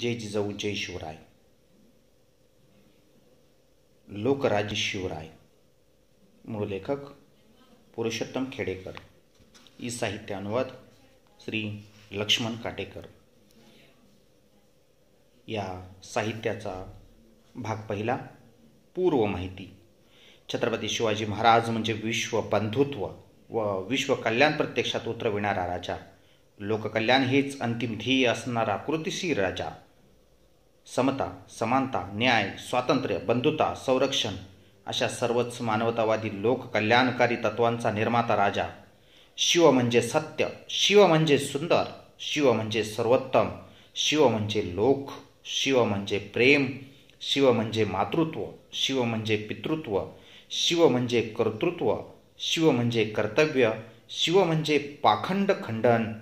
जय जिजाऊ जय शिवराय लोकराज शिवराय मूळ लेखक पुरुषोत्तम खेडेकर ई साहित्य अनुवाद श्री लक्ष्मण काटेकर या साहित्याचा भाग पहिला पूर्व माहिती छत्रपती शिवाजी महाराज म्हणजे विश्व बंधुत्व व विश्वकल्याण प्रत्यक्षात उतरविणारा राजा लोककल्याण हेच अंतिम ध्येय असणारा कृतिशील राजा समता समानता न्याय स्वातंत्र्य बंधुता संरक्षण अशा सर्वच मानवतावादी लोककल्याणकारी तत्वांचा निर्माता राजा शिव म्हणजे सत्य शिव म्हणजे सुंदर शिव म्हणजे सर्वोत्तम शिव म्हणजे लोक शिव म्हणजे प्रेम शिव म्हणजे मातृत्व शिव म्हणजे पितृत्व शिव म्हणजे कर्तृत्व शिव म्हणजे कर्तव्य शिव म्हणजे पाखंड खंडन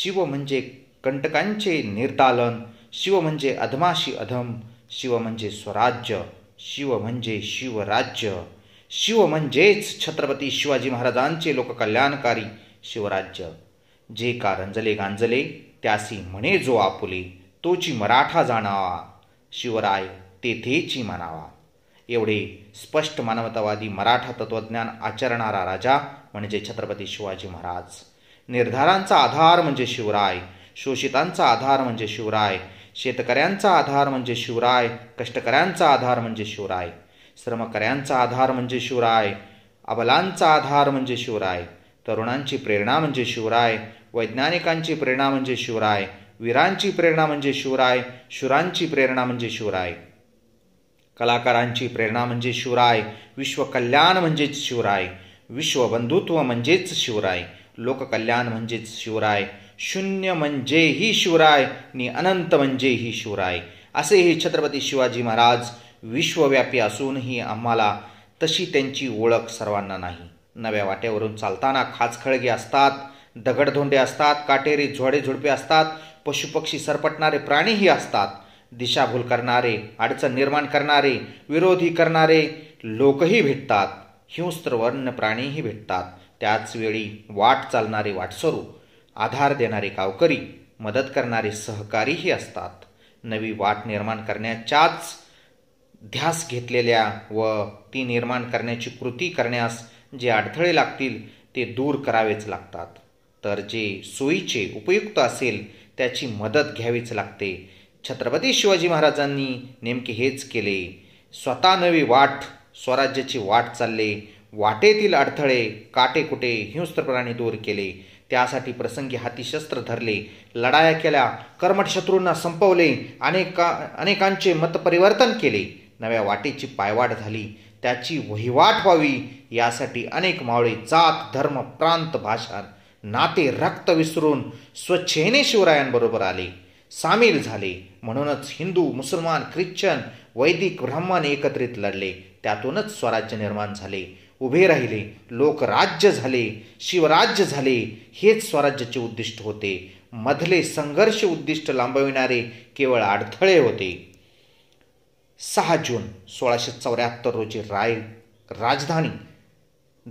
शिव म्हणजे कंटकांचे निर्दालन शिव म्हणजे अधमाशी अधम शिव म्हणजे स्वराज्य शिव म्हणजे शिवराज्य शिव म्हणजेच छत्रपती शिवाजी महाराजांचे लोककल्याणकारी शिवराज्य जे का रंजले गांजले त्यासी म्हणे जो आपुले तोची मराठा जाणावा शिवराय तेथेची मानावा एवढे स्पष्ट मानवतावादी मराठा तत्वज्ञान आचरणारा राजा म्हणजे छत्रपती शिवाजी महाराज निर्धारांचा आधार म्हणजे शिवराय शोषितांचा आधार म्हणजे शिवराय शेतकऱ्यांचा आधार म्हणजे शिवराय कष्टकऱ्यांचा आधार म्हणजे शिवराय श्रमकऱ्यांचा आधार म्हणजे शिवराय अबलांचा आधार म्हणजे शिवराय तरुणांची प्रेरणा म्हणजे शिवराय वैज्ञानिकांची प्रेरणा म्हणजे शिवराय वीरांची प्रेरणा म्हणजे शिवराय शुरांची प्रेरणा म्हणजे शिवराय कलाकारांची प्रेरणा म्हणजे शिवराय विश्वकल्याण म्हणजेच शिवराय विश्वबंधुत्व म्हणजेच शिवराय लोककल्याण म्हणजेच शिवराय शून्य म्हणजे ही शिवराय आणि अनंत म्हणजे ही शिवराय असे हे छत्रपती शिवाजी महाराज विश्वव्यापी असूनही आम्हाला तशी त्यांची ओळख सर्वांना नाही नव्या वाट्यावरून चालताना खाचखळगे असतात दगडधोंडे असतात काटेरी झोडे झुडपे असतात पशुपक्षी सरपटणारे प्राणीही असतात दिशाभूल करणारे अडचण निर्माण करणारे विरोधी करणारे लोकही भेटतात हिंस्त्र वर्ण प्राणीही भेटतात त्याचवेळी वाट चालणारे वाटस्वरूप आधार देणारे गावकरी मदत करणारे सहकारीही असतात नवी वाट निर्माण करण्याच्याच ध्यास घेतलेल्या व ती निर्माण करण्याची कृती करण्यास जे अडथळे लागतील ते दूर करावेच लागतात तर जे सोयीचे उपयुक्त असेल त्याची मदत घ्यावीच लागते छत्रपती शिवाजी महाराजांनी नेमके हेच केले स्वतः नवी वाट स्वराज्याची वाट चालले वाटेतील अडथळे काटेकुटे हिंस्त्रप्राणी दूर केले त्यासाठी प्रसंगी हाती शस्त्र धरले लढाया केल्या कर्मट शत्रूंना संपवले अनेका अनेकांचे मतपरिवर्तन केले नव्या वाटेची पायवाट झाली त्याची वहिवाट व्हावी यासाठी अनेक मावळे जात धर्म प्रांत भाषा नाते रक्त विसरून स्वच्छेने शिवरायांबरोबर आले सामील झाले म्हणूनच हिंदू मुसलमान ख्रिश्चन वैदिक ब्राह्मण एकत्रित लढले त्यातूनच स्वराज्य निर्माण झाले उभे राहिले लोक राज्य झाले शिवराज्य झाले हेच स्वराज्याचे उद्दिष्ट होते मधले संघर्ष उद्दिष्ट लांबविणारे केवळ अडथळे होते सहा जून सोळाशे चौऱ्याहत्तर रोजी राय राजधानी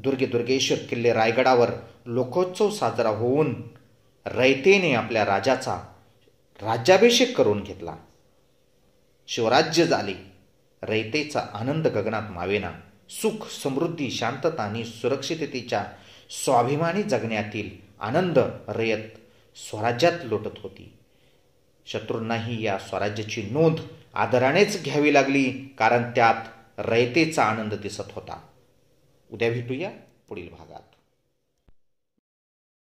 दुर्गे दुर्गेश्वर किल्ले रायगडावर लोकोत्सव साजरा होऊन रयतेने आपल्या राजाचा राज्याभिषेक करून घेतला शिवराज्य झाले रयतेचा आनंद गगनात मावेना सुख समृद्धी शांतता आणि सुरक्षिततेच्या स्वाभिमानी जगण्यातील आनंद रयत स्वराज्यात लोटत होती शत्रूंनाही या स्वराज्याची नोंद आदरानेच घ्यावी लागली कारण त्यात रयतेचा आनंद दिसत होता उद्या भेटूया पुढील भागात